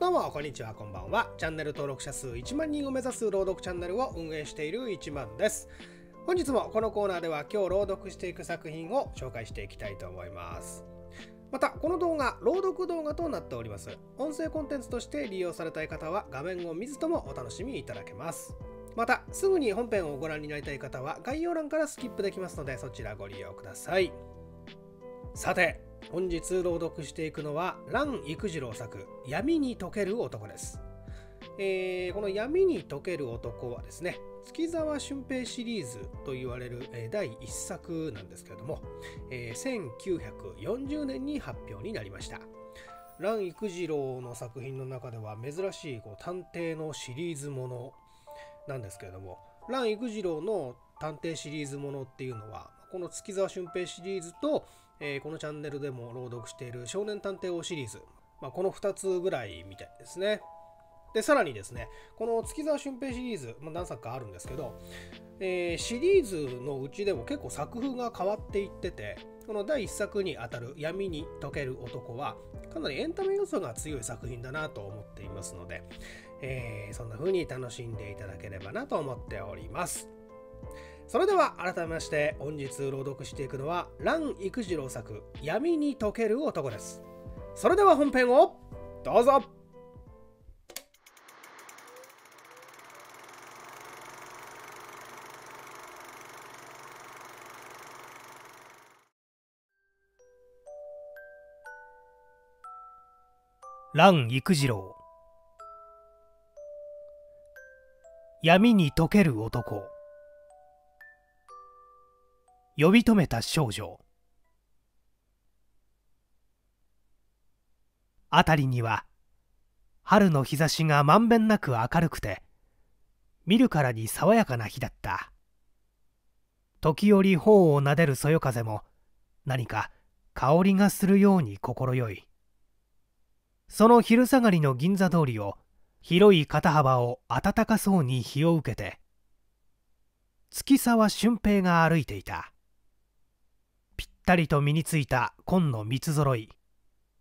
どうも、こんにちは、こんばんは。チャンネル登録者数1万人を目指す朗読チャンネルを運営している1万です。本日もこのコーナーでは今日朗読していく作品を紹介していきたいと思います。また、この動画、朗読動画となっております。音声コンテンツとして利用されたい方は画面を見ずともお楽しみいただけます。また、すぐに本編をご覧になりたい方は概要欄からスキップできますのでそちらご利用ください。さて、本日朗読していくのは蘭育次郎作「闇に溶ける男」です、えー、この「闇に溶ける男」はですね月沢俊平シリーズと言われる、第1作なんですけれども、えー、1940年に発表になりました蘭育次郎の作品の中では珍しいこう探偵のシリーズものなんですけれども蘭育次郎の探偵シリーズものっていうのはこの月沢俊平シリーズとえー、このチャンネルでも朗読している少年探偵王シリーズ、まあ、この2つぐらいみたいですね。で、さらにですね、この月沢俊平シリーズ、まあ、何作かあるんですけど、えー、シリーズのうちでも結構作風が変わっていってて、この第1作にあたる闇に溶ける男は、かなりエンタメ要素が強い作品だなと思っていますので、えー、そんな風に楽しんでいただければなと思っております。それでは改めまして本日朗読していくのは蘭育次郎作「闇に溶ける男」ですそれでは本編をどうぞ蘭育次郎闇に溶ける男呼び止めた少女辺りには春の日差しがまんべんなく明るくて見るからに爽やかな日だった時折頬をなでるそよ風も何か香りがするように快いその昼下がりの銀座通りを広い肩幅を暖かそうに日を受けて月沢俊平が歩いていたったりと身についた紺の三つ揃い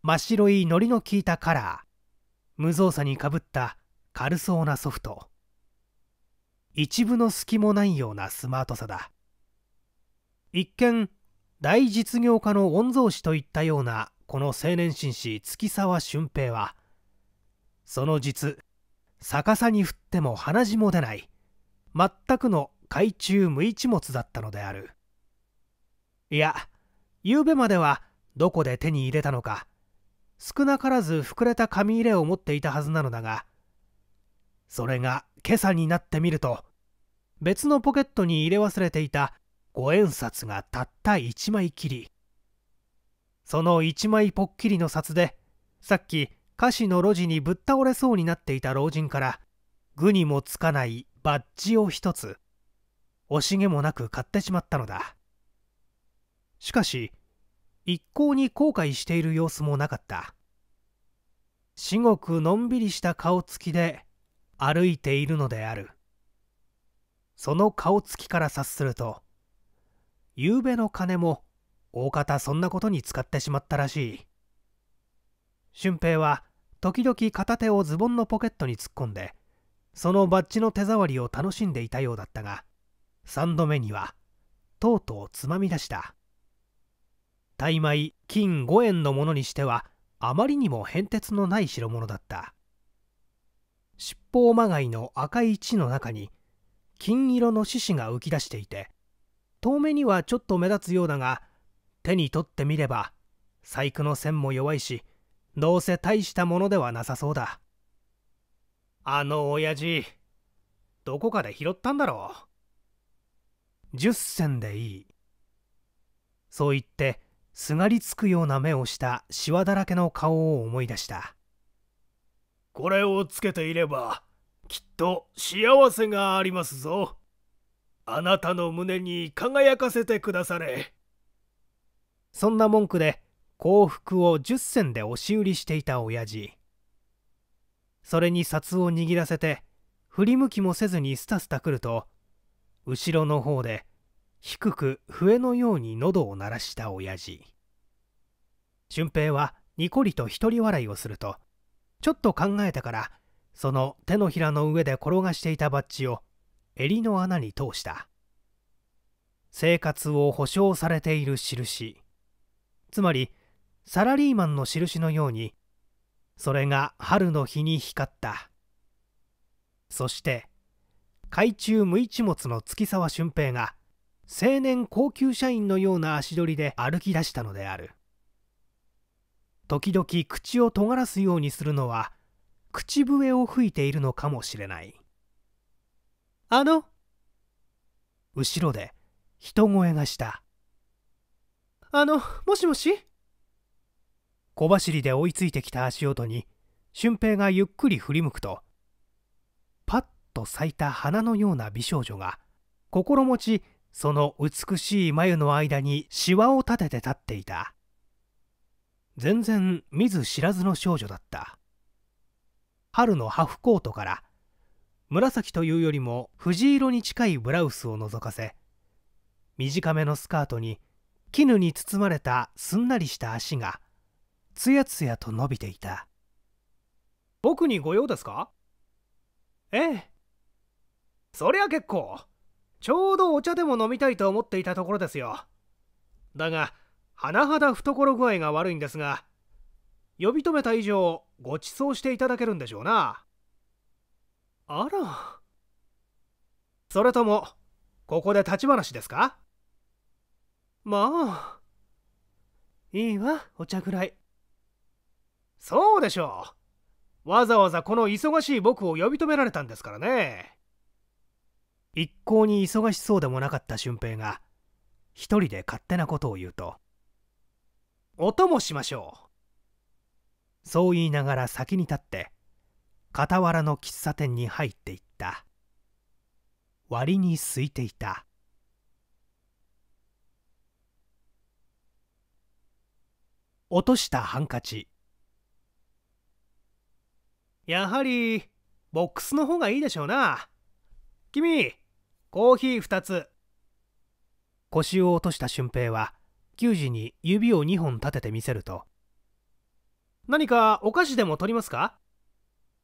真っ白いのりの効いたカラー無造作にかぶった軽そうなソフト一部の隙もないようなスマートさだ一見大実業家の御曹司といったようなこの青年紳士月沢俊平はその実逆さに振っても鼻血も出ない全くの海中無一物だったのであるいや昨べまではどこで手に入れたのか少なからず膨れた紙入れを持っていたはずなのだがそれが今朝になってみると別のポケットに入れ忘れていた五円札がたった1枚きりその1枚ぽっきりの札でさっき菓子の路地にぶっ倒れそうになっていた老人から具にもつかないバッジを一つ惜しげもなく買ってしまったのだしかし一向に後悔している様子もなかった至極のんびりした顔つきで歩いているのであるその顔つきから察すると夕べの金も大方そんなことに使ってしまったらしい俊平は時々片手をズボンのポケットに突っ込んでそのバッジの手触りを楽しんでいたようだったが3度目にはとうとうつまみ出した大枚金5円のものにしてはあまりにも変哲のない代物だった尻尾まがいの赤い地の中に金色の獅子が浮き出していて遠目にはちょっと目立つようだが手に取ってみれば細工の線も弱いしどうせ大したものではなさそうだあの親父どこかで拾ったんだろう10銭でいいそう言ってすがりつくような目をしたしわだらけの顔を思い出したこれをつけていればきっと幸せがありますぞあなたの胸に輝かせてくだされそんな文句で幸福を10銭で押し売りしていた親父それに札を握らせて振り向きもせずにスタスタ来ると後ろの方で低く笛のように喉を鳴らした親父俊平はにこりと一人笑いをするとちょっと考えたからその手のひらの上で転がしていたバッジを襟の穴に通した生活を保障されている印つまりサラリーマンの印のようにそれが春の日に光ったそして海中無一物の月沢俊平が青年高級社員のような足取りで歩き出したのである時々口を尖らすようにするのは口笛を吹いているのかもしれないあの後ろで人声がしたあのもしもし小走りで追いついてきた足音に俊平がゆっくり振り向くとパッと咲いた花のような美少女が心持ちその美しい眉の間にしわを立てて立っていた全然見ず知らずの少女だった春のハフコートから紫というよりも藤色に近いブラウスを覗かせ短めのスカートに絹に包まれたすんなりした足がつやつやと伸びていた僕にご用ですかええそりゃ結構ちょうどお茶でも飲みたいと思っていたところですよだが甚だ懐具合が悪いんですが呼び止めた以上ご馳走していただけるんでしょうなあらそれともここで立ち話ですかまあいいわお茶ぐらいそうでしょうわざわざこの忙しい僕を呼び止められたんですからね一向に忙しそうでもなかった俊平が一人で勝手なことを言うと「お供しましょう」そう言いながら先に立って傍らの喫茶店に入っていった割に空いていた落としたハンカチやはりボックスの方がいいでしょうな君コーヒー2つ腰を落とした俊平は球児に指を2本立てて見せると何かお菓子でも取りますか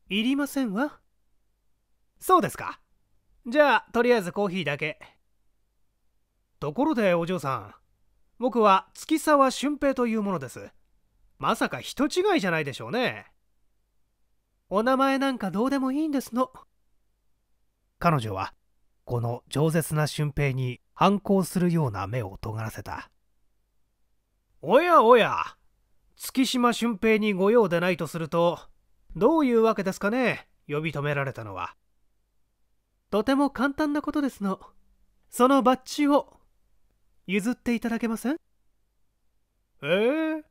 いりませんわそうですかじゃあとりあえずコーヒーだけところでお嬢さん僕は月沢俊平というものですまさか人違いじゃないでしょうねお名前なんかどうでもいいんですの彼女はこの饒舌な俊平に反抗するような目を尖らせたおやおや月島俊平に御用でないとするとどういうわけですかね呼び止められたのはとても簡単なことですのそのバッジを譲っていただけませんええー、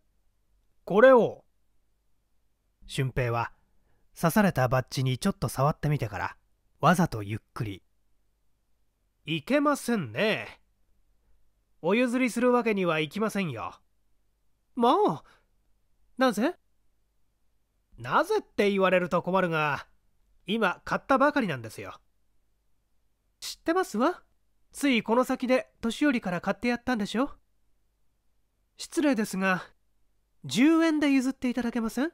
これを俊平は刺されたバッジにちょっと触ってみてからわざとゆっくりいけませんねお譲りするわけにはいきませんよもうなぜなぜって言われると困るが今買ったばかりなんですよ知ってますわついこの先で年寄りから買ってやったんでしょ失礼ですが10円で譲っていただけません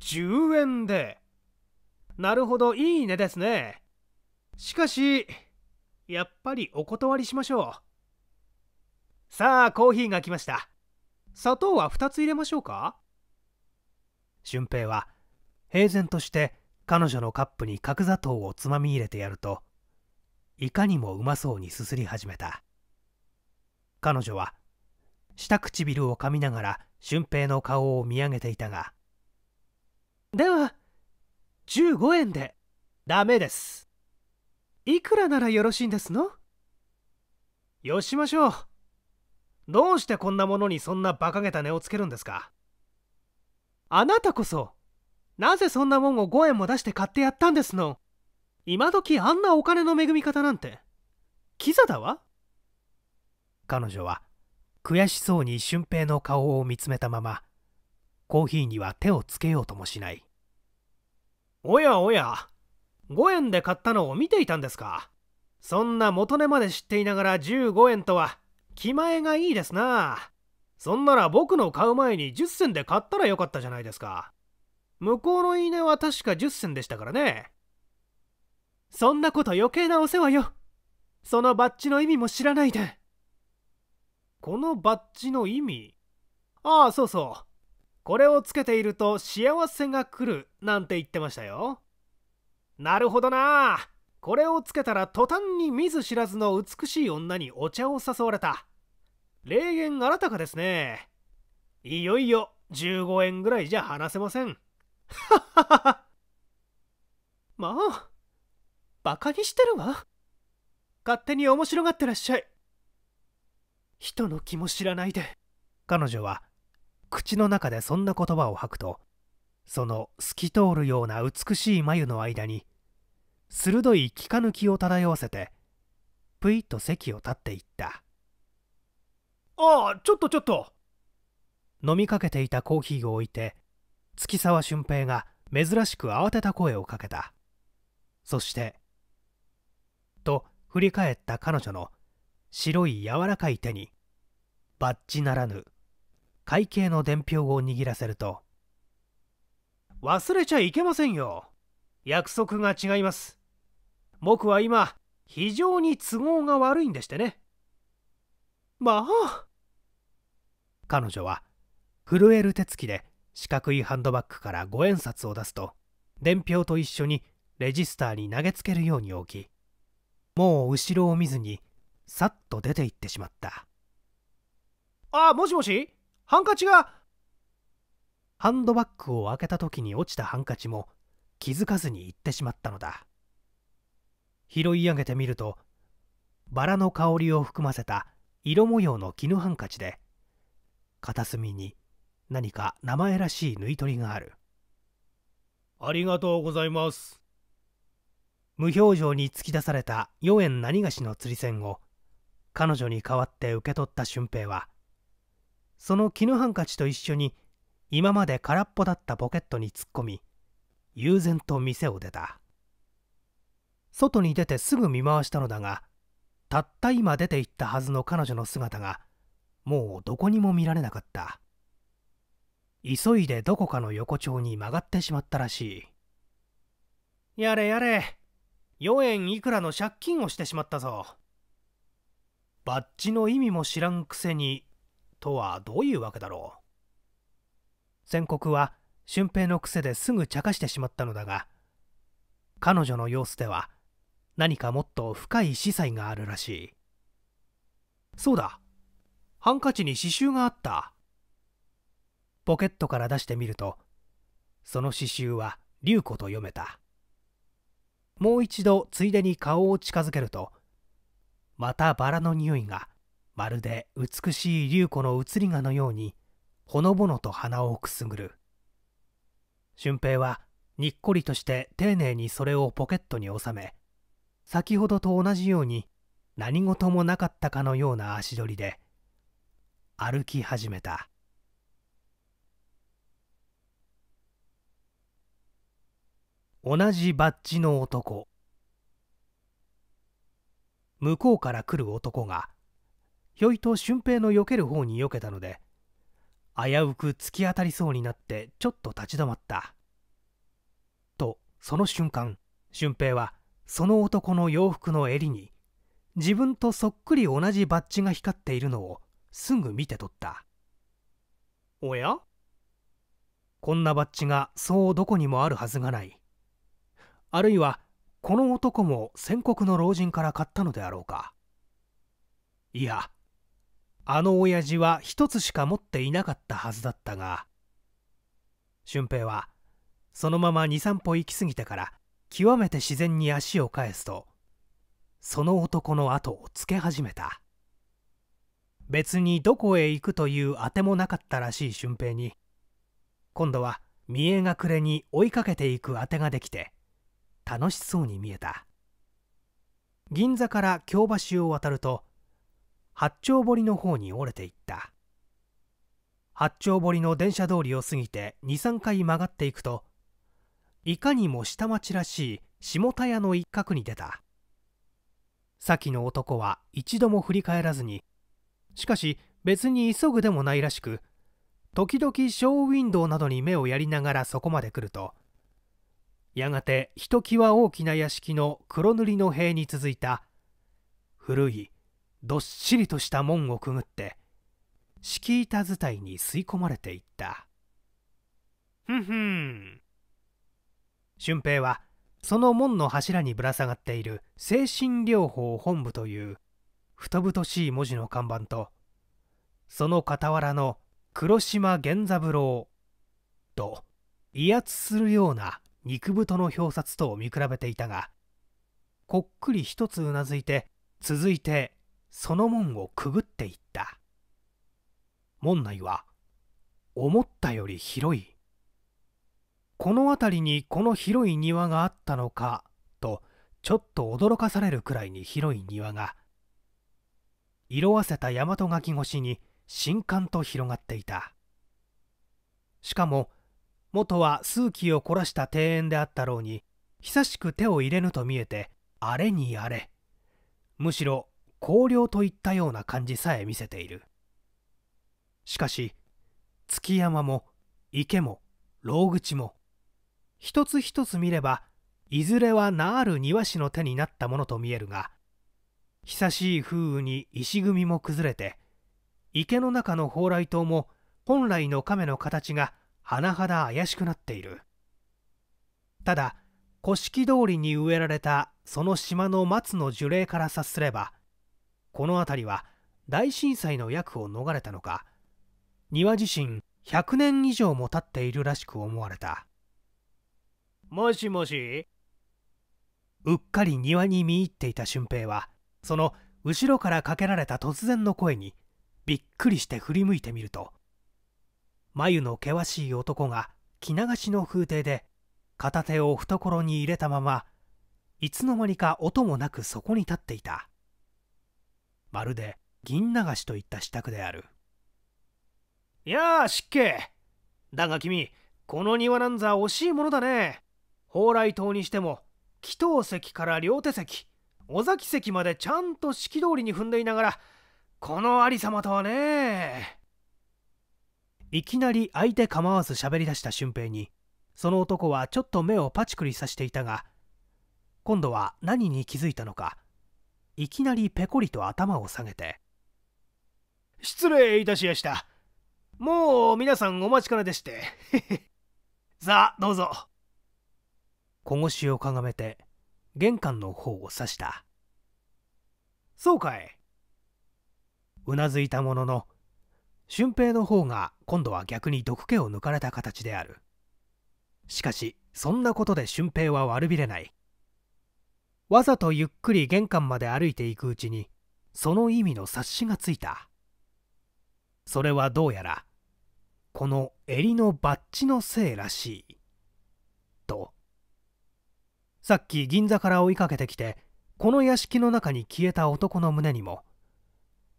10円でなるほど、いいねですね。しかし、やっぱりお断りしましょう。さあ、コーヒーが来ました。砂糖は2つ入れましょうか俊平は、平然として彼女のカップに角砂糖をつまみ入れてやると、いかにもうまそうにすすり始めた。彼女は、下唇を噛みながら俊平の顔を見上げていたが、では、15円でダメですいくらならよろしいんですのよしましょうどうしてこんなものにそんな馬鹿げた値をつけるんですかあなたこそなぜそんなもんを5円も出して買ってやったんですの今時あんなお金の恵み方なんてキザだわ彼女は悔しそうに俊平の顔を見つめたままコーヒーには手をつけようともしないおやおや5円で買ったのを見ていたんですかそんな元値まで知っていながら15円とは気前がいいですなそんなら僕の買う前に10銭で買ったらよかったじゃないですか向こうの稲いは確か10銭でしたからねそんなこと余計なお世話よそのバッジの意味も知らないでこのバッジの意味ああそうそうこれをつけていると幸せが来るなんて言ってましたよなるほどなこれをつけたら途端に見ず知らずの美しい女にお茶を誘われた霊言らたかですねいよいよ15円ぐらいじゃ話せませんはっはっはまあバカにしてるわ勝手に面白がってらっしゃい人の気も知らないで彼女は口の中でそんな言葉を吐くとその透き通るような美しい眉の間に鋭い気か抜きを漂わせてぷいっと席を立っていったああちょっとちょっと飲みかけていたコーヒーを置いて月沢俊平が珍しく慌てた声をかけたそしてと振り返った彼女の白い柔らかい手にバッジならぬ会計の伝票を握らせると忘れちゃいけませんよ約束が違います僕は今非常に都合が悪いんでしてねまあ彼女は震える手つきで四角いハンドバッグから五円札を出すと伝票と一緒にレジスターに投げつけるように置きもう後ろを見ずにさっと出て行ってしまったあもしもしハンカチがハンドバッグを開けた時に落ちたハンカチも気づかずに行ってしまったのだ拾い上げてみるとバラの香りを含ませた色模様の絹ハンカチで片隅に何か名前らしい縫い取りがあるありがとうございます無表情に突き出された4円何がしの釣り銭を彼女に代わって受け取った俊平はその絹ハンカチと一緒に今まで空っぽだったポケットに突っ込み悠然と店を出た外に出てすぐ見回したのだがたった今出て行ったはずの彼女の姿がもうどこにも見られなかった急いでどこかの横丁に曲がってしまったらしいやれやれ4円いくらの借金をしてしまったぞバッジの意味も知らんくせにとはどういうわけだろう宣告は俊平の癖ですぐ茶化してしまったのだが彼女の様子では何かもっと深い司祭があるらしいそうだハンカチに刺繍があったポケットから出してみるとその刺繍は竜子と読めたもう一度ついでに顔を近づけるとまたバラの匂いがまるで美しい竜子の映り画のようにほのぼのと鼻をくすぐる俊平はにっこりとして丁寧にそれをポケットに収め先ほどと同じように何事もなかったかのような足取りで歩き始めた同じバッジの男向こうから来る男が「ひょいと俊平の避ける方に避けたので危うく突き当たりそうになってちょっと立ち止まったとその瞬間俊平はその男の洋服の襟に自分とそっくり同じバッジが光っているのをすぐ見て取ったおやこんなバッジがそうどこにもあるはずがないあるいはこの男も宣告の老人から買ったのであろうかいやあの親父は一つしか持っていなかったはずだったが俊平はそのまま23歩行き過ぎてから極めて自然に足を返すとその男の後をつけ始めた別にどこへ行くというあてもなかったらしい俊平に今度は見えが暮れに追いかけていくあてができて楽しそうに見えた銀座から京橋を渡ると八丁堀の方に折れていった八丁堀の電車通りを過ぎて23回曲がっていくといかにも下町らしい下田屋の一角に出た先の男は一度も振り返らずにしかし別に急ぐでもないらしく時々ショーウィンドウなどに目をやりながらそこまで来るとやがてひときわ大きな屋敷の黒塗りの塀に続いた古いどっしりとした門をくぐって敷板伝いに吸い込まれていったふんふん俊平はその門の柱にぶら下がっている精神療法本部というぶ々しい文字の看板とその傍らの黒島源三郎と威圧するような肉太の表札とを見比べていたがこっくり一つうなずいて続いてその門をくぐっていった門内は思ったより広いこの辺りにこの広い庭があったのかとちょっと驚かされるくらいに広い庭が色あせた大和垣越しに新刊と広がっていたしかも元は数奇を凝らした庭園であったろうに久しく手を入れぬと見えてあれにあれむしろ荒涼といったような感じさえ見せているしかし築山も池も牢口も一つ一つ見ればいずれは名ある庭師の手になったものと見えるが久しい風雨に石組みも崩れて池の中の蓬莱島も本来の亀の形が甚だ怪しくなっているただ古式通りに植えられたその島の松の樹齢から察すればこの辺りは大震災の役を逃れたのか庭自身100年以上も経っているらしく思われたもしもしうっかり庭に見入っていた俊平はその後ろからかけられた突然の声にびっくりして振り向いてみると眉の険しい男が着流しの風邸で片手を懐に入れたままいつの間にか音もなくそこに立っていたまるで銀流しといった支度であるやあ失敬だが君この庭なんざ惜しいものだね蓬莱島にしても祈祷席から両手席尾崎席までちゃんと式通りに踏んでいながらこの有様とはねいきなり相手構わず喋り出した俊平にその男はちょっと目をパチクリさしていたが今度は何に気づいたのかいきなりペコリと頭を下げて失礼いたしやしたもう皆さんお待ちかねでして さあどうぞ小腰をかがめて玄関の方を指したそうかいうなずいたものの俊平の方が今度は逆に毒気を抜かれた形であるしかしそんなことで俊平は悪びれないわざとゆっくり玄関まで歩いていくうちにその意味の察しがついたそれはどうやらこの襟のバッジのせいらしいとさっき銀座から追いかけてきてこの屋敷の中に消えた男の胸にも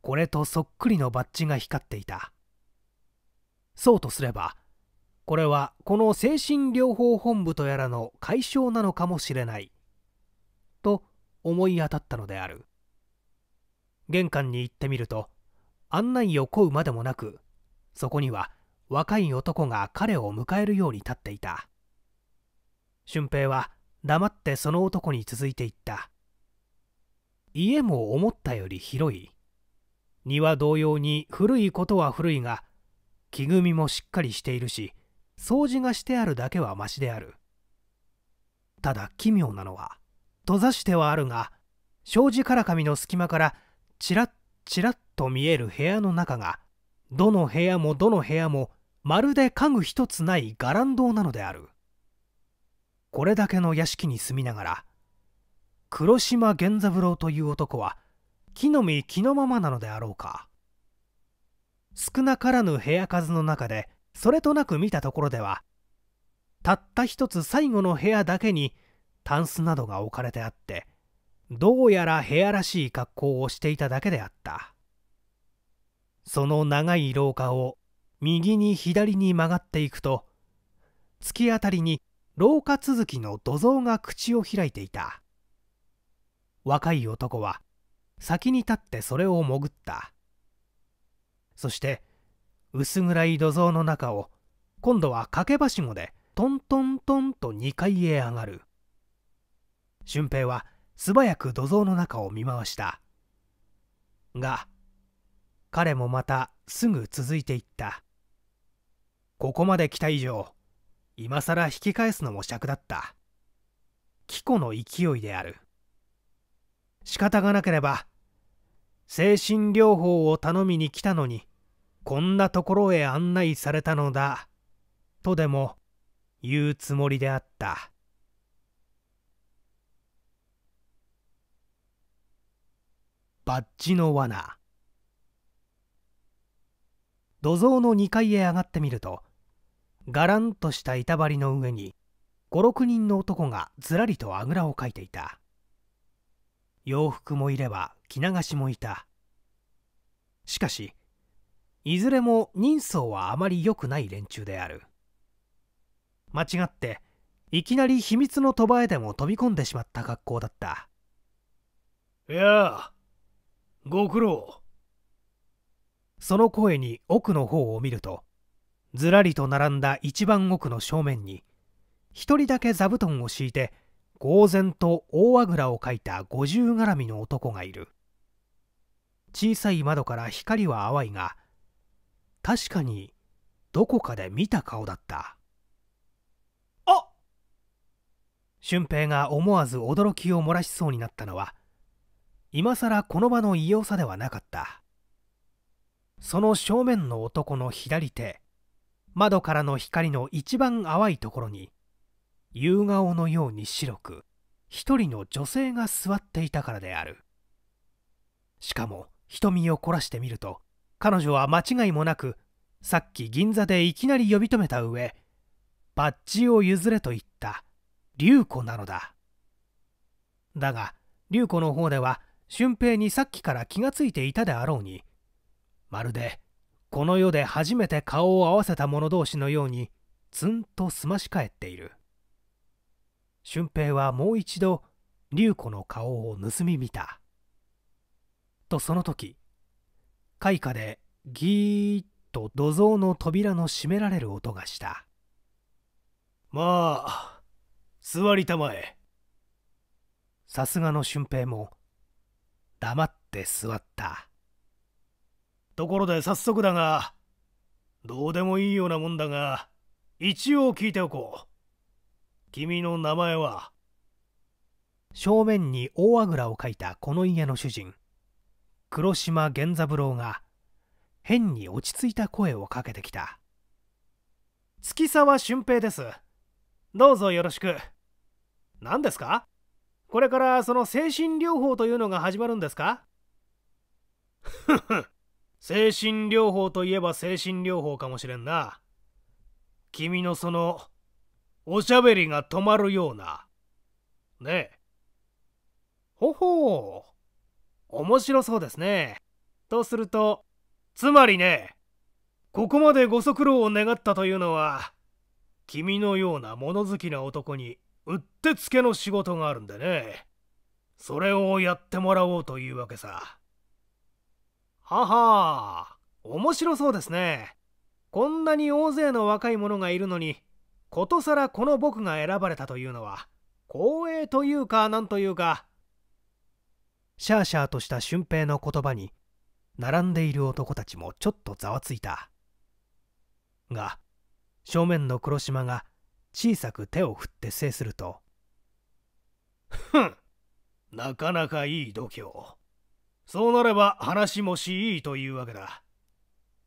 これとそっくりのバッジが光っていたそうとすればこれはこの精神療法本部とやらの解消なのかもしれない思い当たったのである玄関に行ってみると案内を請うまでもなくそこには若い男が彼を迎えるように立っていた俊平は黙ってその男に続いていった家も思ったより広い庭同様に古いことは古いが木組みもしっかりしているし掃除がしてあるだけはましであるただ奇妙なのは閉ざしてはあるが障子からみの隙間からちらっちらっと見える部屋の中がどの部屋もどの部屋もまるで家具一つない伽藍堂なのであるこれだけの屋敷に住みながら黒島源三郎という男は木の実木のままなのであろうか少なからぬ部屋数の中でそれとなく見たところではたった一つ最後の部屋だけにタンスなどが置かれてあってどうやら部屋らしい格好をしていただけであったその長い廊下を右に左に曲がっていくと突き当たりに廊下続きの土蔵が口を開いていた若い男は先に立ってそれを潜ったそして薄暗い土蔵の中を今度は掛けばしごでトントントンと2階へ上がる俊平は素早く土蔵の中を見回したが彼もまたすぐ続いていったここまで来た以上今更引き返すのも尺だった紀子の勢いである仕方がなければ精神療法を頼みに来たのにこんなところへ案内されたのだとでも言うつもりであった。バッジの罠土蔵の2階へ上がってみるとがらんとした板張りの上に56人の男がずらりとあぐらをかいていた洋服もいれば着流しもいたしかしいずれも人相はあまり良くない連中である間違っていきなり秘密の賭場へでも飛び込んでしまった格好だったいやご苦労その声に奥の方を見るとずらりと並んだ一番奥の正面に一人だけ座布団を敷いて呆然と大あぐらをかいた五十絡みの男がいる小さい窓から光は淡いが確かにどこかで見た顔だったあ俊平が思わず驚きを漏らしそうになったのは今更この場の異様さではなかったその正面の男の左手窓からの光の一番淡いところに夕顔のように白く一人の女性が座っていたからであるしかも瞳を凝らしてみると彼女は間違いもなくさっき銀座でいきなり呼び止めた上バッジを譲れと言った竜子なのだだが竜子の方では俊平にさっきから気がついていたであろうにまるでこの世で初めて顔を合わせた者同士のようにツンとすまし返っている俊平はもう一度龍子の顔を盗み見たとその時開花でギーッと土蔵の扉の閉められる音がしたまあ座りたまえさすがの俊平も黙って座ったところで早速だがどうでもいいようなもんだが一応聞いておこう君の名前は正面に大あぐらをかいたこの家の主人黒島源三郎が変に落ち着いた声をかけてきた月沢俊平ですどうぞよろしく何ですかこれからその精神療法というのが始まるんですか 精神療法といえば精神療法かもしれんな。君のその、おしゃべりが止まるような。ねえ。ほほう。面白そうですね。とすると、つまりね、ここまでご足労を願ったというのは、君のような物好きな男にうってつけの仕事があるんでねそれをやってもらおうというわけさはは面白そうですねこんなに大勢の若い者がいるのにことさらこの僕が選ばれたというのは光栄というかなんというかシャーシャーとした俊平の言葉に並んでいる男たちもちょっとざわついたが正面の黒島が小さく手を振って制するとふんなかなかいい度胸そうなれば話もしいいというわけだ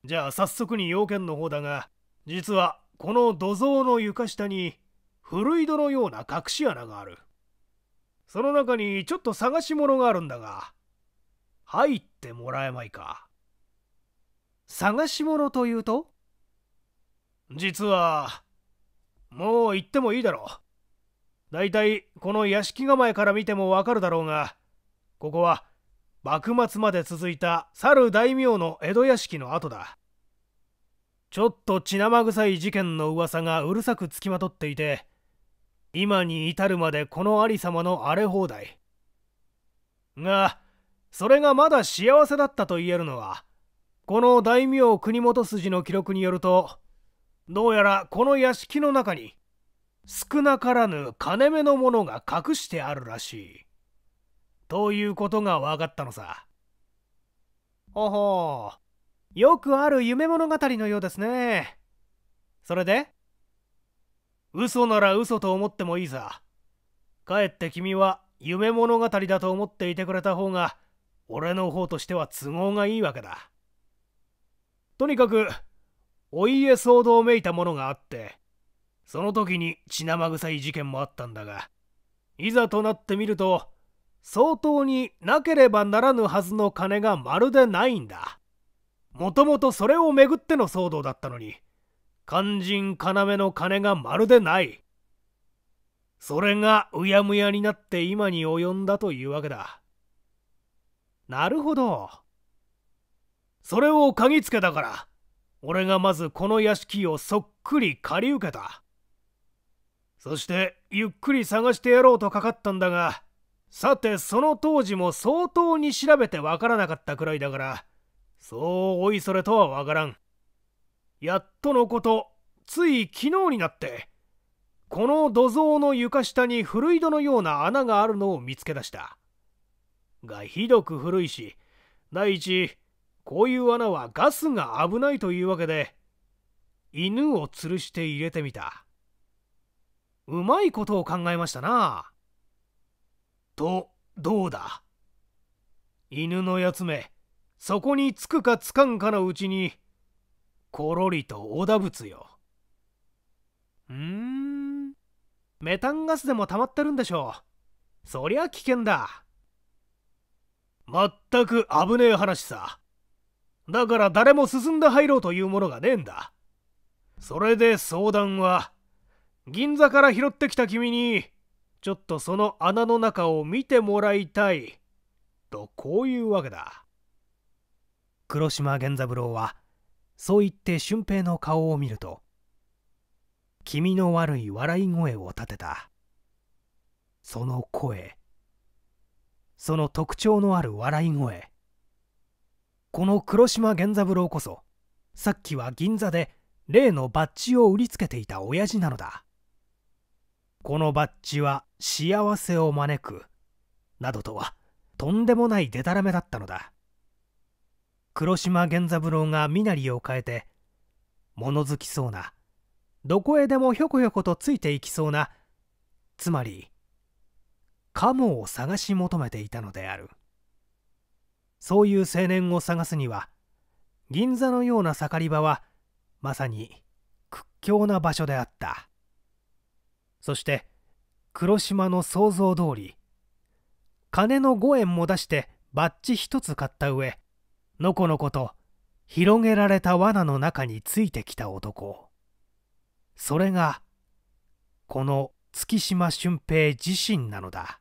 じゃあ早速に要件の方だが実はこの土蔵の床下に古井戸のような隠し穴があるその中にちょっと探し物があるんだが入ってもらえまいか探し物というと実はもう行ってもいいだろう。だいたいこの屋敷構えから見てもわかるだろうが、ここは幕末まで続いた猿大名の江戸屋敷の跡だ。ちょっと血生臭い事件の噂がうるさくつきまとっていて、今に至るまでこの有様の荒れ放題。が、それがまだ幸せだったと言えるのは、この大名国元筋の記録によると、どうやらこの屋敷の中に少なからぬ金目のものが隠してあるらしい。ということが分かったのさ。ほほう。よくある夢物語のようですね。それで嘘なら嘘と思ってもいいさ。かえって君は夢物語だと思っていてくれた方が俺の方としては都合がいいわけだ。とにかくお家騒動めいたものがあってその時に血生臭い事件もあったんだがいざとなってみると相当になければならぬはずの金がまるでないんだもともとそれをめぐっての騒動だったのに肝心要の金がまるでないそれがうやむやになって今に及んだというわけだなるほどそれを嗅ぎつけたから俺がまずこの屋敷をそっくり借り受けたそしてゆっくり探してやろうとかかったんだがさてその当時も相当に調べてわからなかったくらいだからそうおいそれとはわからんやっとのことつい昨日になってこの土蔵の床下に古井戸のような穴があるのを見つけ出したがひどく古いし第一こういう穴はガスが危ないというわけで犬を吊るして入れてみたうまいことを考えましたなとどうだ犬のやつめそこにつくかつかんかのうちにころりとおだぶつようんメタンガスでも溜まってるんでしょうそりゃ危険だまったく危ねえ話さだから誰も進んで入ろうというものがねえんだ。それで相談は、銀座から拾ってきた君に、ちょっとその穴の中を見てもらいたい、とこういうわけだ。黒島源三郎は、そう言って俊平の顔を見ると、気味の悪い笑い声を立てた。その声、その特徴のある笑い声。この黒島源三郎こそさっきは銀座で例のバッジを売りつけていた親父なのだこのバッジは幸せを招くなどとはとんでもないでたらめだったのだ黒島源三郎が身なりを変えて物好きそうなどこへでもひょこひょことついていきそうなつまりカモを探し求めていたのである。そういう青年を探すには銀座のような盛り場はまさに屈強な場所であったそして黒島の想像通り金の5円も出してバッジ一つ買った上のこのこと広げられた罠の中についてきた男それがこの月島俊平自身なのだ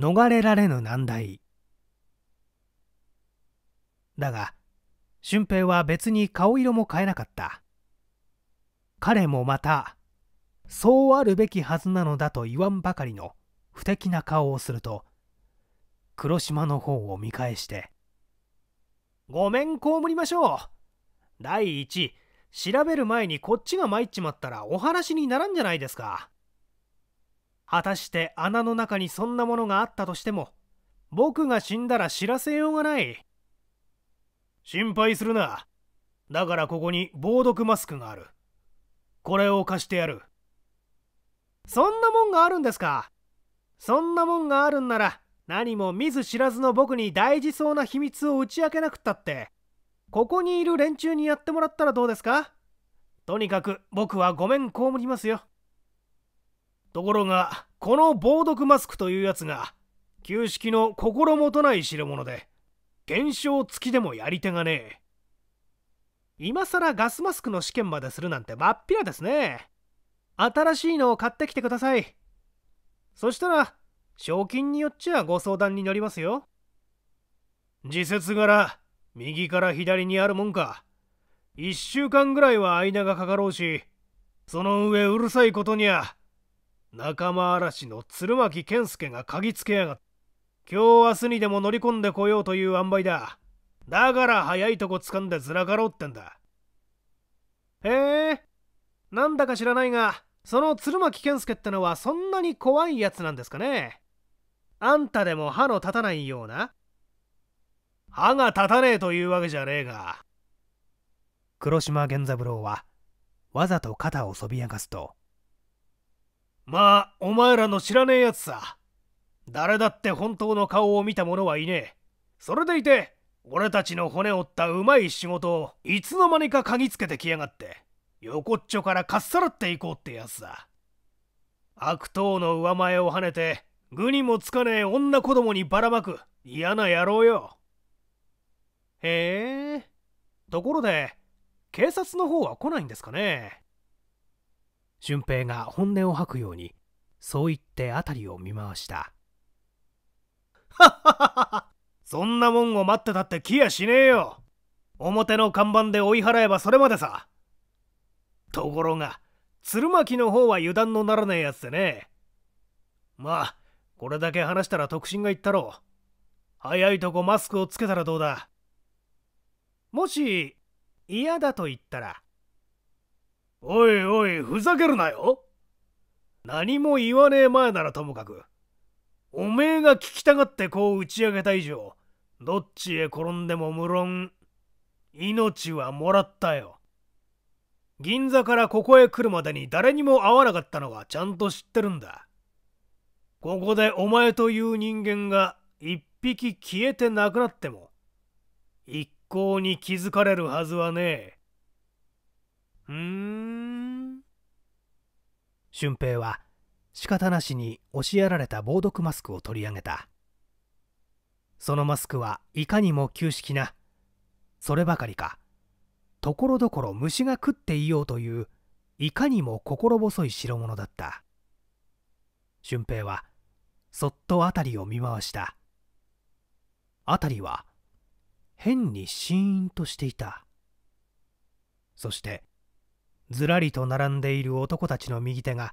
逃れられぬ難題だが俊平は別に顔色も変えなかった彼もまたそうあるべきはずなのだと言わんばかりの不敵な顔をすると黒島の方を見返して「ごめん被りましょう第一調べる前にこっちが参っちまったらお話にならんじゃないですか」果たして穴の中にそんなものがあったとしても僕が死んだら知らせようがない心配するなだからここに防毒マスクがあるこれを貸してやるそんなもんがあるんですかそんなもんがあるんなら何も見ず知らずの僕に大事そうな秘密を打ち明けなくったってここにいる連中にやってもらったらどうですかとにかく僕はごめん被りますよところがこの防毒マスクというやつが旧式の心もとない代物で検証付きでもやり手がねえ今更ガスマスクの試験までするなんてまっぴらですね新しいのを買ってきてくださいそしたら賞金によっちゃご相談になりますよ時節柄右から左にあるもんか1週間ぐらいは間がかかろうしその上うるさいことにゃ仲間嵐の鶴巻健介が嗅ぎつけやがった。今日明日にでも乗り込んでこようという塩梅だ。だから早いとこ掴んでずらかろうってんだ。へえ、なんだか知らないが、その鶴巻健介ってのはそんなに怖いやつなんですかね。あんたでも歯の立たないような歯が立たねえというわけじゃねえが。黒島源三郎はわざと肩をそびやかすとまあお前らの知らねえやつさ誰だって本当の顔を見た者はいねえそれでいて俺たちの骨折ったうまい仕事をいつの間にか嗅ぎつけてきやがって横っちょからかっさらっていこうってやつだ悪党の上前を跳ねて具にもつかねえ女子供にばらまく嫌な野郎よへえところで警察の方は来ないんですかね俊平が本音を吐くようにそう言って辺りを見回した そんなもんを待ってたって来やしねえよ表の看板で追い払えばそれまでさところが鶴巻の方は油断のならねえやつでねまあこれだけ話したら特進が言ったろう早いとこマスクをつけたらどうだもし嫌だと言ったらおいおい、ふざけるなよ。何も言わねえ前ならともかく、おめえが聞きたがってこう打ち上げた以上、どっちへ転んでも無論、命はもらったよ。銀座からここへ来るまでに誰にも会わなかったのはちゃんと知ってるんだ。ここでお前という人間が一匹消えてなくなっても、一向に気づかれるはずはねえ。俊平は仕方なしに押しやられた防毒マスクを取り上げたそのマスクはいかにも旧式なそればかりかところどころ虫が食っていようといういかにも心細い代物だった俊平はそっと辺りを見回した辺りは変にシーンとしていたそしてずらりと並んでいる男たちの右手が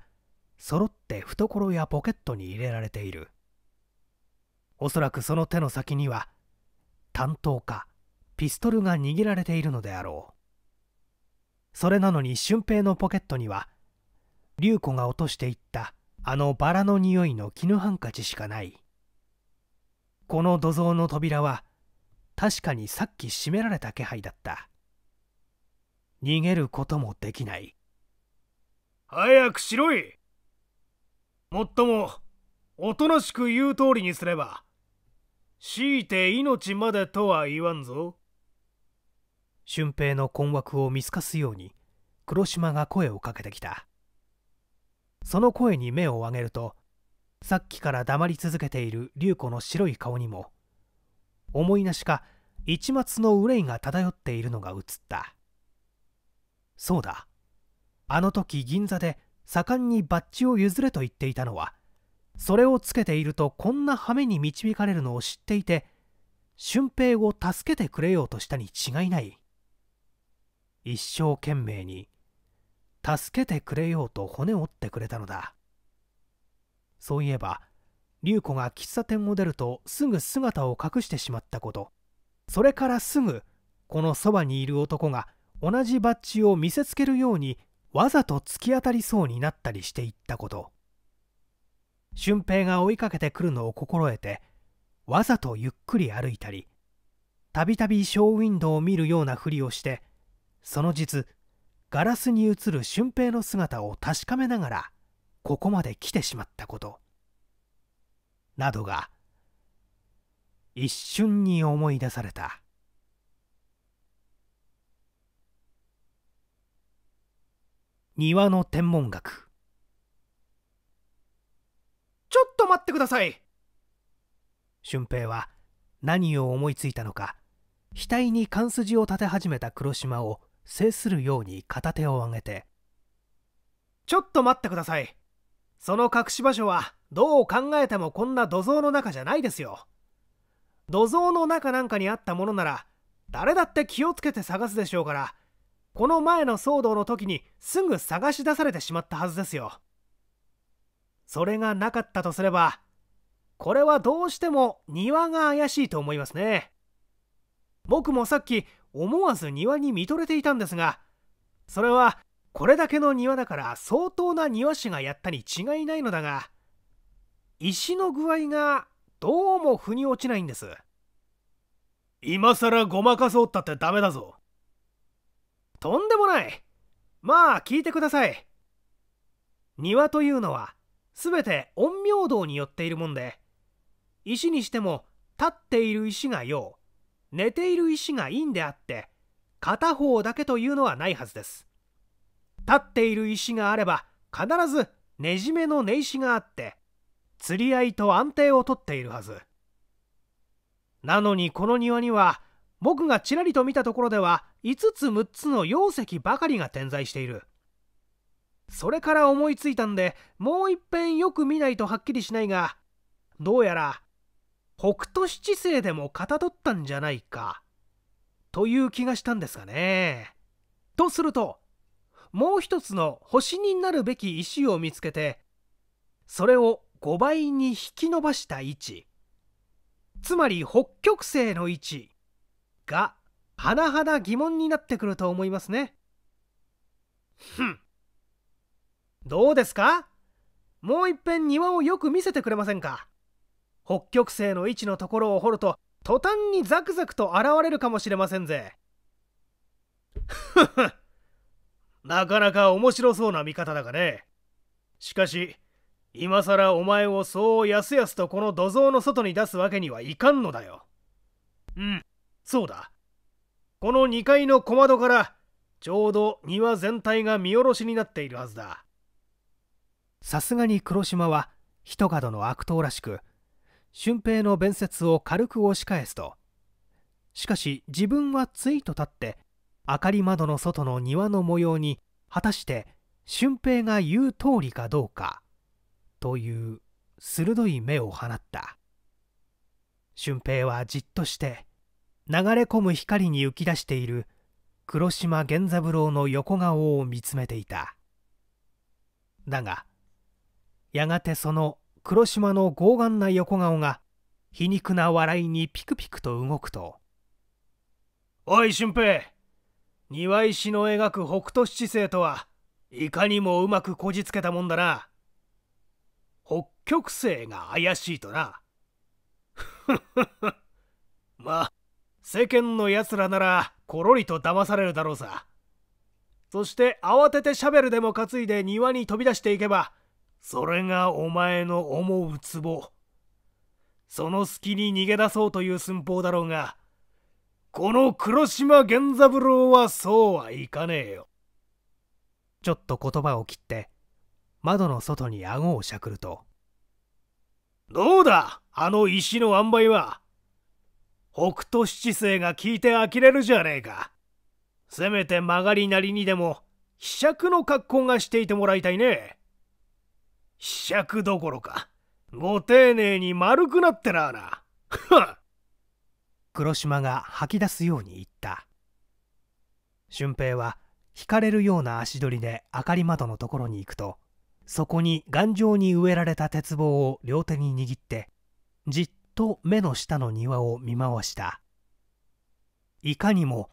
揃って懐やポケットに入れられているおそらくその手の先には担当かピストルが握られているのであろうそれなのに俊平のポケットには龍子が落としていったあのバラの匂いの絹ハンカチしかないこの土蔵の扉は確かにさっき閉められた気配だった逃げることもできない早くしろいもっともおとなしく言う通りにすれば強いて命までとは言わんぞ俊平の困惑を見透かすように黒島が声をかけてきたその声に目を上げるとさっきから黙り続けている龍子の白い顔にも思いなしか一抹の憂いが漂っているのが映ったそうだあの時銀座で盛んにバッジを譲れと言っていたのはそれをつけているとこんな羽目に導かれるのを知っていて俊平を助けてくれようとしたに違いない一生懸命に助けてくれようと骨折ってくれたのだそういえば龍子が喫茶店を出るとすぐ姿を隠してしまったことそれからすぐこのそばにいる男が同じバッジを見せつけるようにわざと突き当たりそうになったりしていったこと俊平が追いかけてくるのを心得てわざとゆっくり歩いたりたびたびショーウィンドウを見るようなふりをしてその実ガラスに映る俊平の姿を確かめながらここまで来てしまったことなどが一瞬に思い出された。庭の天文学ちょっと待ってください俊平は何を思いついたのか額に関筋を立て始めた黒島を制するように片手を上げて「ちょっと待ってくださいその隠し場所はどう考えてもこんな土蔵の中じゃないですよ土蔵の中なんかにあったものなら誰だって気をつけて探すでしょうからこの前の騒動の時にすぐ探し出されてしまったはずですよそれがなかったとすればこれはどうしても庭が怪しいと思いますね僕もさっき思わず庭に見とれていたんですがそれはこれだけの庭だから相当な庭師がやったに違いないのだが石の具合がどうも腑に落ちないんです今更ごまかそうったってダメだぞとんでもないまあ聞いてください庭というのは全て陰陽道によっているもんで石にしても立っている石が陽寝ている石が陰であって片方だけというのはないはずです立っている石があれば必ずねじめの根石があって釣り合いと安定をとっているはずなのにこの庭には僕がちらりと見たところでは5つ6つの容石ばかりが点在しているそれから思いついたんでもういっぺんよく見ないとはっきりしないがどうやら北斗七星でもかたどったんじゃないかという気がしたんですがね。とするともう一つの星になるべき石を見つけてそれを5倍に引き伸ばした位置つまり北極星の位置が甚だ疑問になってくると思いますね。ふん。どうですかもういっぺん庭をよく見せてくれませんか北極星の位置のところを掘ると途端にザクザクと現れるかもしれませんぜ。ふふ。なかなか面白そうな見方だがね。しかし、今さらお前をそうやすやすとこの土蔵の外に出すわけにはいかんのだよ。うん、そうだ。この2階の小窓からちょうど庭全体が見下ろしになっているはずださすがに黒島は一角の悪党らしく俊平の弁説を軽く押し返すとしかし自分はついと立って明かり窓の外の庭の模様に果たして俊平が言う通りかどうかという鋭い目を放った俊平はじっとして流れ込む光に浮き出している黒島源三郎の横顔を見つめていただがやがてその黒島の傲岸な横顔が皮肉な笑いにピクピクと動くと「おい俊平庭石の描く北斗七星とはいかにもうまくこじつけたもんだな北極星が怪しいとな」まあ世間の奴らならころりと騙されるだろうさそして慌ててシャベルでも担いで庭に飛び出していけばそれがお前の思うツボその隙に逃げ出そうという寸法だろうがこの黒島源三郎はそうはいかねえよちょっと言葉を切って窓の外に顎をしゃくるとどうだあの石の塩梅は北斗七星が聞いて呆れるじゃねえか。せめて曲がりなりにでも、飛尺の格好がしていてもらいたいね。飛尺どころか、ご丁寧に丸くなってらあな。黒島が吐き出すように言った。俊平は、引かれるような足取りで明かり窓のところに行くと、そこに頑丈に植えられた鉄棒を両手に握って、じっと目の下の庭を見回したいかにも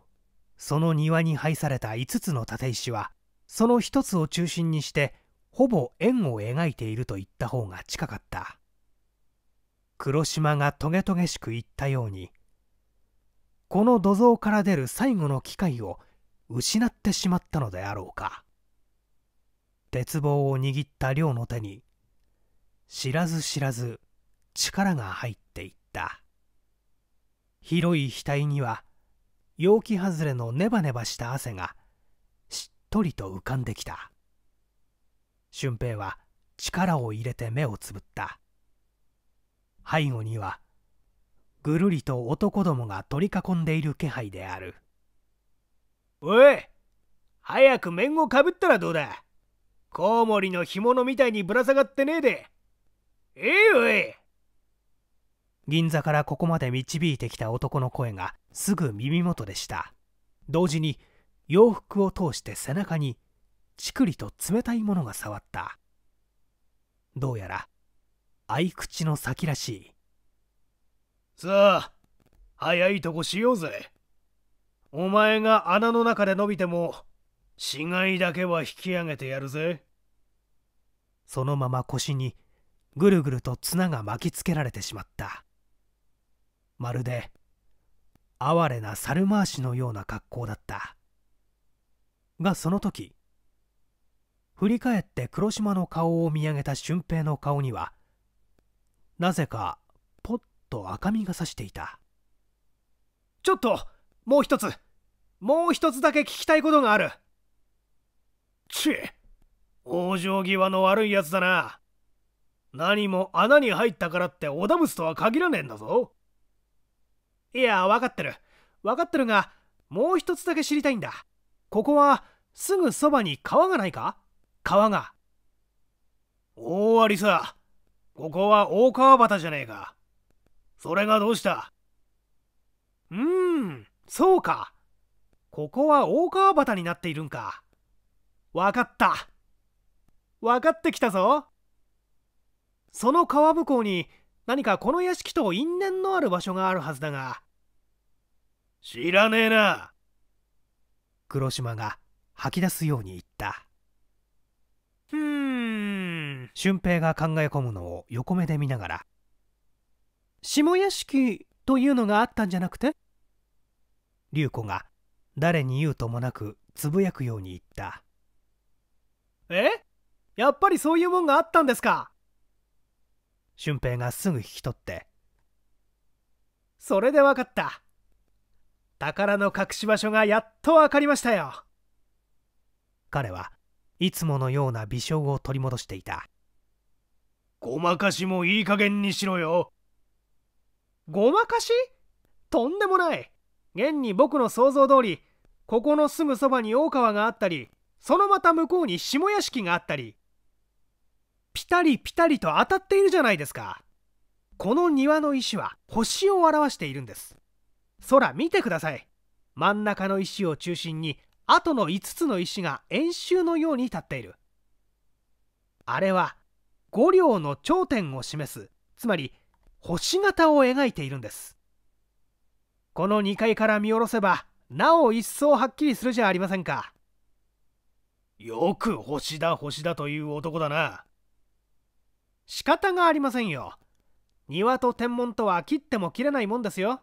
その庭に配された5つの立石はその1つを中心にしてほぼ円を描いていると言った方が近かった黒島がトゲトゲしく言ったようにこの土蔵から出る最後の機会を失ってしまったのであろうか鉄棒を握った亮の手に知らず知らず力が入っていった広い額には容器外れのネバネバした汗がしっとりと浮かんできた俊平は力を入れて目をつぶった背後にはぐるりと男どもが取り囲んでいる気配であるおい早く面をかぶったらどうだコウモリの干物みたいにぶら下がってねえでええおい銀座からここまで導いてきた男の声がすぐ耳元でした同時に洋服を通して背中にちくりと冷たいものが触ったどうやら合口の先らしいさあ早いとこしようぜお前が穴の中で伸びても死骸だけは引き上げてやるぜそのまま腰にぐるぐると綱が巻きつけられてしまったまるで哀れな猿回しのような格好だったがその時振り返って黒島の顔を見上げた俊平の顔にはなぜかぽっと赤みがさしていたちょっともう一つもう一つだけ聞きたいことがあるちえ往生際の悪いやつだな何も穴に入ったからってオダムスとは限らねえんだぞいや、分かってる。分かってるが、もう一つだけ知りたいんだ。ここは、すぐそばに川がないか川が。大ありさ。ここは大川端じゃねえか。それがどうしたうーん、そうか。ここは大川端になっているんか。わかった。分かってきたぞ。その川向こうに何かこの屋敷と因縁のある場所があるはずだが知らねえな黒島が吐き出すように言ったふん俊平が考え込むのを横目で見ながら下屋敷というのがあったんじゃなくて龍子が誰に言うともなくつぶやくように言ったえやっぱりそういうもんがあったんですか俊平がすぐ引き取ってそれで分かった宝の隠し場所がやっと分かりましたよ彼はいつものような微笑を取り戻していたごまかしもいい加減にしろよごまかしとんでもない現に僕の想像通りここのすぐそばに大川があったりそのまた向こうに下屋敷があったりピタリピタリと当たっているじゃないですかこの庭の石は星を表しているんです空見てください真ん中の石を中心に後の5つの石が円周のように立っているあれは5両の頂点を示すつまり星形を描いているんですこの2階から見下ろせばなお一層はっきりするじゃありませんかよく星だ星だという男だな仕方がありませんよ庭と天文とは切っても切れないもんですよ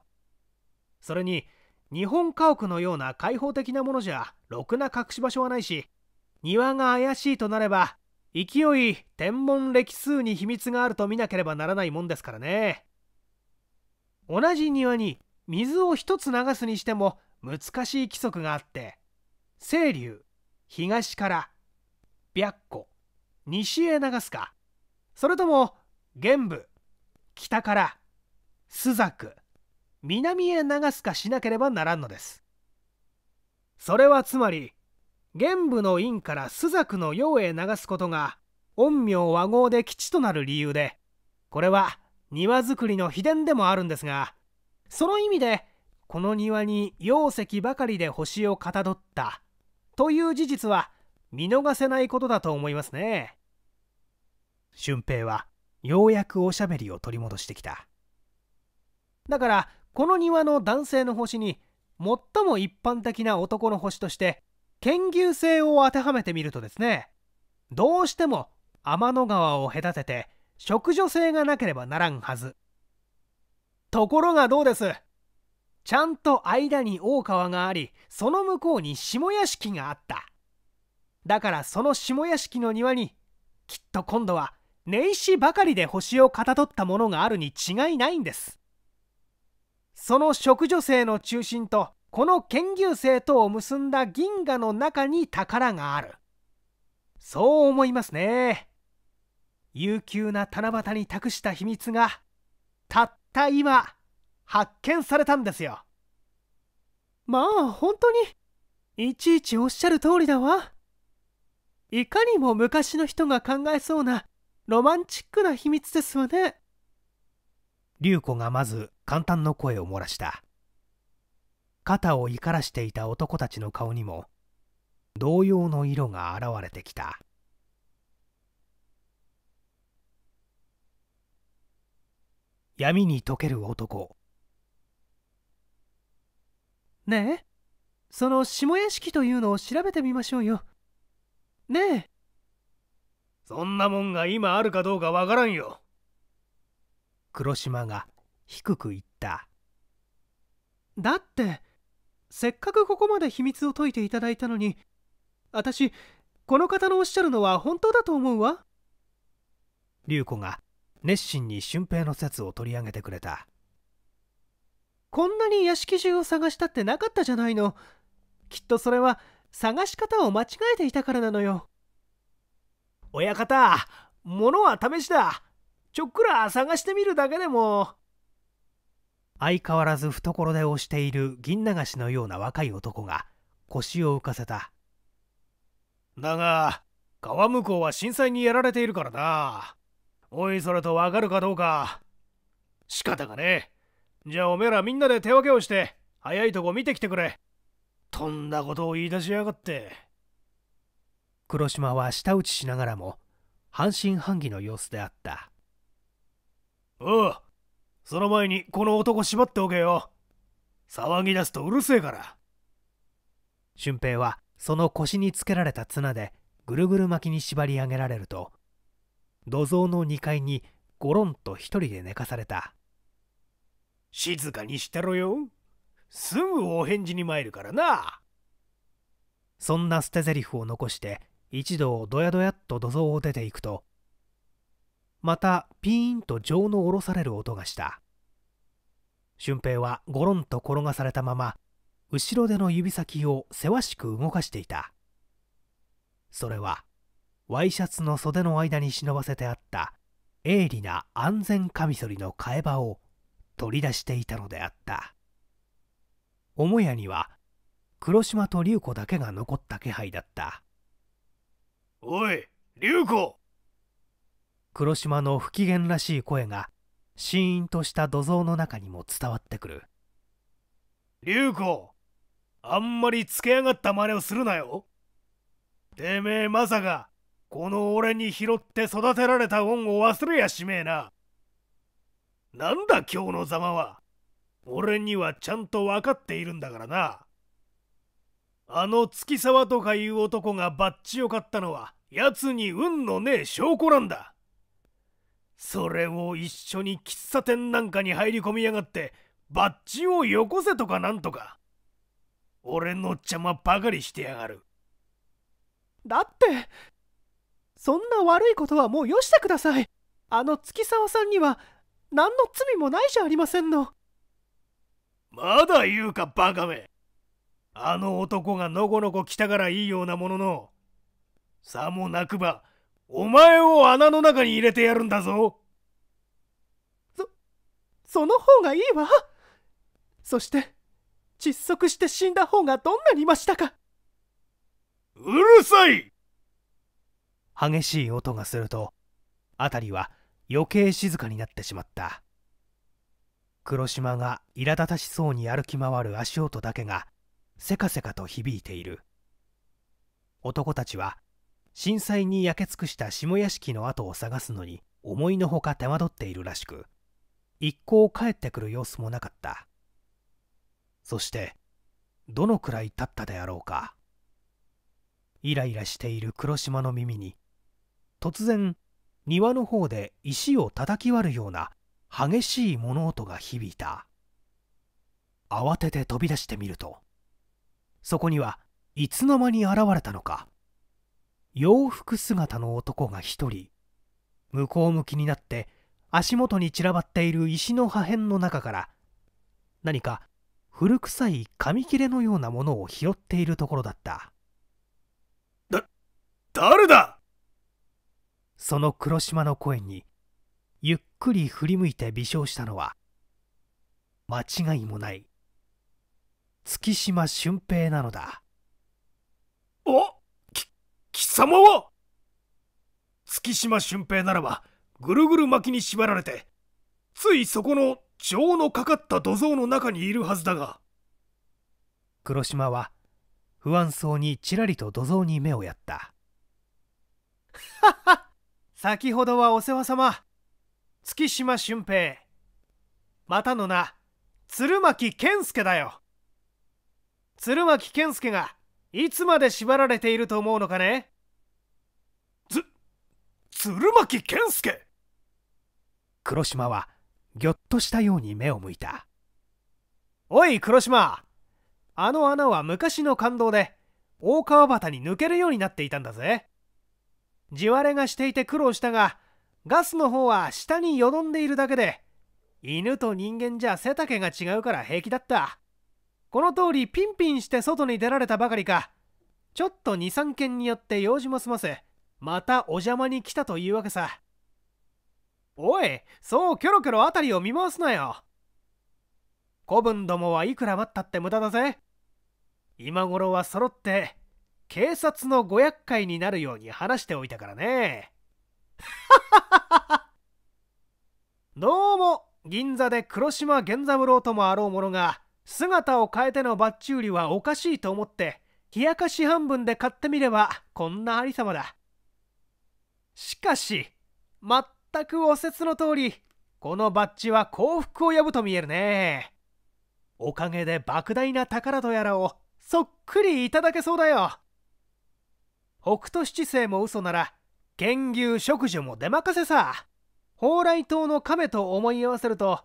それに日本家屋のような開放的なものじゃろくな隠し場所はないし庭が怪しいとなれば勢い天文歴数に秘密があると見なければならないもんですからね同じ庭に水を一つ流すにしても難しい規則があって清流東から白湖西へ流すかそれとも玄武北から朱雀南へ流すかしなければならんのですそれはつまり玄武の院から朱雀の陽へ流すことが陰陽和合で基地となる理由でこれは庭造りの秘伝でもあるんですがその意味でこの庭に容石ばかりで星をかたどったという事実は見逃せないことだと思いますね俊平はようやくおしゃべりを取り戻してきただからこの庭の男性の星に最も一般的な男の星として研究性を当てはめてみるとですねどうしても天の川を隔てて食女性がなければならんはずところがどうですちゃんと間に大川がありその向こうに下屋敷があっただからその下屋敷の庭にきっと今度は根石ばかりで星をかたどったものがあるに違いないんですその食女性の中心とこの研究生とを結んだ銀河の中に宝があるそう思いますね悠久な七夕に託した秘密がたった今発見されたんですよまあ本当にいちいちおっしゃる通りだわいかにも昔の人が考えそうなロマンチックな秘密ですわね竜子がまず簡単の声を漏らした肩を怒らしていた男たちの顔にも同様の色が現れてきた闇に溶ける男ねえその下屋敷というのを調べてみましょうよねえそんなもんが今あるかどうかわからんよ黒島が低く言っただってせっかくここまで秘密を解いていただいたのに私この方のおっしゃるのは本当だと思うわ龍子が熱心に俊平の説を取り上げてくれたこんなに屋敷中を探したってなかったじゃないのきっとそれは探し方を間違えていたからなのよ親方物は試しだちょっくら探してみるだけでも相変わらず懐で押している銀流しのような若い男が腰を浮かせただが川向こうは震災にやられているからなおいそれとわかるかどうか仕方がねじゃあおめえらみんなで手分けをして早いとこ見てきてくれとんだことを言い出しやがって黒島は舌打ちしながらも半信半疑の様子であったおうその前にこの男縛っておけよ騒ぎ出すとうるせえから俊平はその腰につけられた綱でぐるぐる巻きに縛り上げられると土蔵の2階にごろんと一人で寝かされた静かにしてろよすぐお返事に参るからなそんな捨て台詞を残して一同ドヤドヤっと土蔵を出ていくとまたピーンと錠の下ろされる音がした俊平はごろんと転がされたまま後ろでの指先をせわしく動かしていたそれはワイシャツの袖の間に忍ばせてあった鋭利な安全カミソリの替え刃を取り出していたのであった母屋には黒島と龍子だけが残った気配だったおい龍子黒島の不機嫌らしい声がシーンとした土蔵の中にも伝わってくる龍子あんまりつけやがった真似をするなよてめえまさかこの俺に拾って育てられた恩を忘れやしめえななんだ今日のざまは俺にはちゃんと分かっているんだからなあの月沢とかいう男がバッチを買ったのは奴に運のねえ証拠なんだそれを一緒に喫茶店なんかに入り込みやがってバッジをよこせとかなんとか俺の邪魔ばかりしてやがるだってそんな悪いことはもうよしてくださいあの月沢さんには何の罪もないじゃありませんのまだ言うかバカめあの男がのこのこ来たからいいようなもののさもなくばお前を穴の中に入れてやるんだぞそその方がいいわそして窒息して死んだ方がどんなにましたかうるさい激しい音がすると辺りは余計静かになってしまった黒島が苛立たしそうに歩き回る足音だけがせかせかと響いている男たちは震災に焼け尽くした下屋敷の跡を探すのに思いのほか手間取っているらしく一向帰ってくる様子もなかったそしてどのくらい経ったであろうかイライラしている黒島の耳に突然庭の方で石を叩き割るような激しい物音が響いた慌てて飛び出してみるとそこにはいつの間に現れたのか洋服姿の男が一人向こう向きになって足元に散らばっている石の破片の中から何か古臭い紙切れのようなものを拾っているところだっただ誰だその黒島の声にゆっくり振り向いて微笑したのは間違いもない月島俊平なのだお様を月島俊平ならばぐるぐる巻きに縛られてついそこの情のかかった土蔵の中にいるはずだが黒島は不安そうにちらりと土蔵に目をやったはは先ほどはお世話様月島俊平またの名鶴巻健介だよ鶴巻健介がいつまで縛られていると思うのかね鶴巻健介黒島はぎょっとしたように目を向いたおい黒島あの穴は昔の感動で大川端に抜けるようになっていたんだぜ地割れがしていて苦労したがガスの方は下によどんでいるだけで犬と人間じゃ背丈が違うから平気だったこの通りピンピンして外に出られたばかりかちょっと23軒によって用事も済ませまたお邪魔に来たというわけさおいそうキョロキョロ辺りを見回すなよ子分どもはいくら待ったって無駄だぜ今頃は揃って警察のご厄介になるように話しておいたからねどうも銀座で黒島源三郎ともあろうものが姿を変えてのバッチ売りはおかしいと思って冷やかし半分で買ってみればこんなありさまだしかし、全くお説の通り、このバッジは幸福を呼ぶと見えるね。おかげで莫大な宝とやらをそっくりいただけそうだよ。北斗七星も嘘なら、剣牛植樹も出任せさ。蓬莱島の亀と思い合わせると、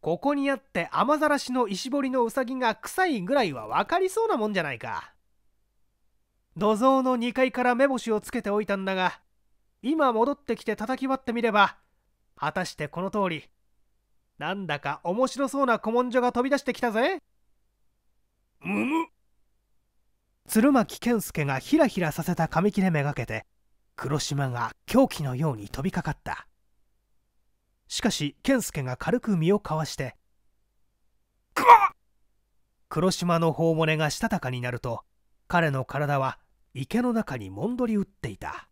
ここにあって雨ざらしの石彫りのうさぎが臭いぐらいは分かりそうなもんじゃないか。土蔵の2階から目星をつけておいたんだが、今戻ってきて叩き割ってみれば果たしてこの通りなんだか面白そうな古文書が飛び出してきたぜむむ鶴巻健介がひらひらさせた紙切れめがけて黒島が狂気のように飛びかかったしかし健介が軽く身をかわして黒島の頬骨がしたたかになると彼の体は池の中にもんどり打っていた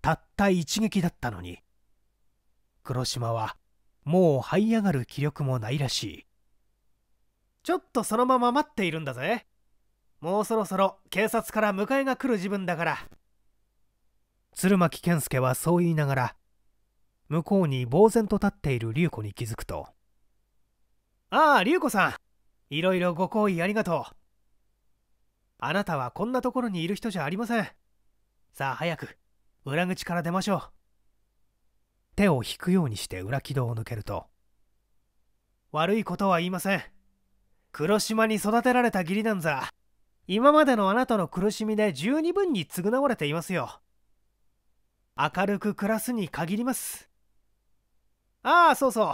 たった一撃だったのに黒島はもう這い上がる気力もないらしいちょっとそのまま待っているんだぜもうそろそろ警察から迎えが来る自分だから鶴巻健介はそう言いながら向こうに呆然と立っている龍子に気づくと「ああ龍子さんいろいろご好意ありがとうあなたはこんなところにいる人じゃありませんさあ早く裏口から出ましょう。手を引くようにして裏軌道を抜けると。悪いことは言いません。黒島に育てられた義理なんざ、今までのあなたの苦しみで十二分に償われていますよ。明るく暮らすに限ります。ああ、そうそう。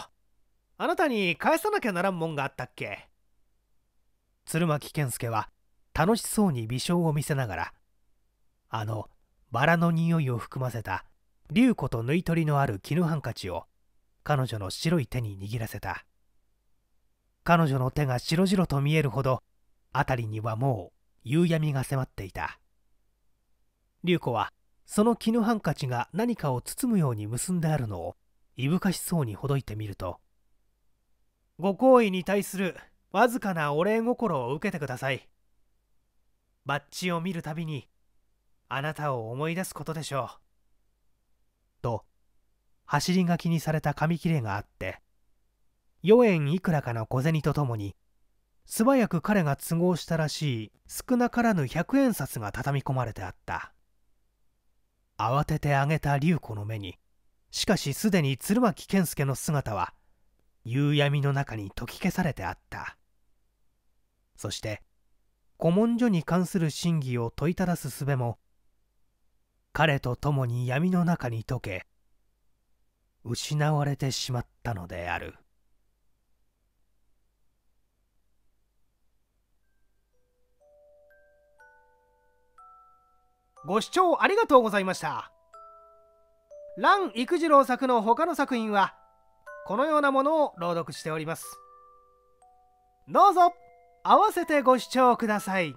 あなたに返さなきゃならんもんがあったっけ。鶴巻健介は楽しそうに微笑を見せながら、あの、バラの匂いを含ませた竜子と縫い取りのある絹ハンカチを彼女の白い手に握らせた彼女の手が白々と見えるほど辺りにはもう夕闇が迫っていた竜子はその絹ハンカチが何かを包むように結んであるのをいぶかしそうにほどいてみるとご好意に対するわずかなお礼心を受けてくださいバッジを見るたびにあなたを思い出すことでしょう。と走り書きにされた紙切れがあって4円いくらかの小銭とともに素早く彼が都合したらしい少なからぬ100円札が畳み込まれてあった慌ててあげた龍子の目にしかしすでに鶴巻健介の姿は夕闇の中に解き消されてあったそして古文書に関する審議を問いただす術も彼と共に闇の中に溶け失われてしまったのであるご視聴ありがとうございました蘭育次郎作の他の作品はこのようなものを朗読しておりますどうぞ合わせてご視聴ください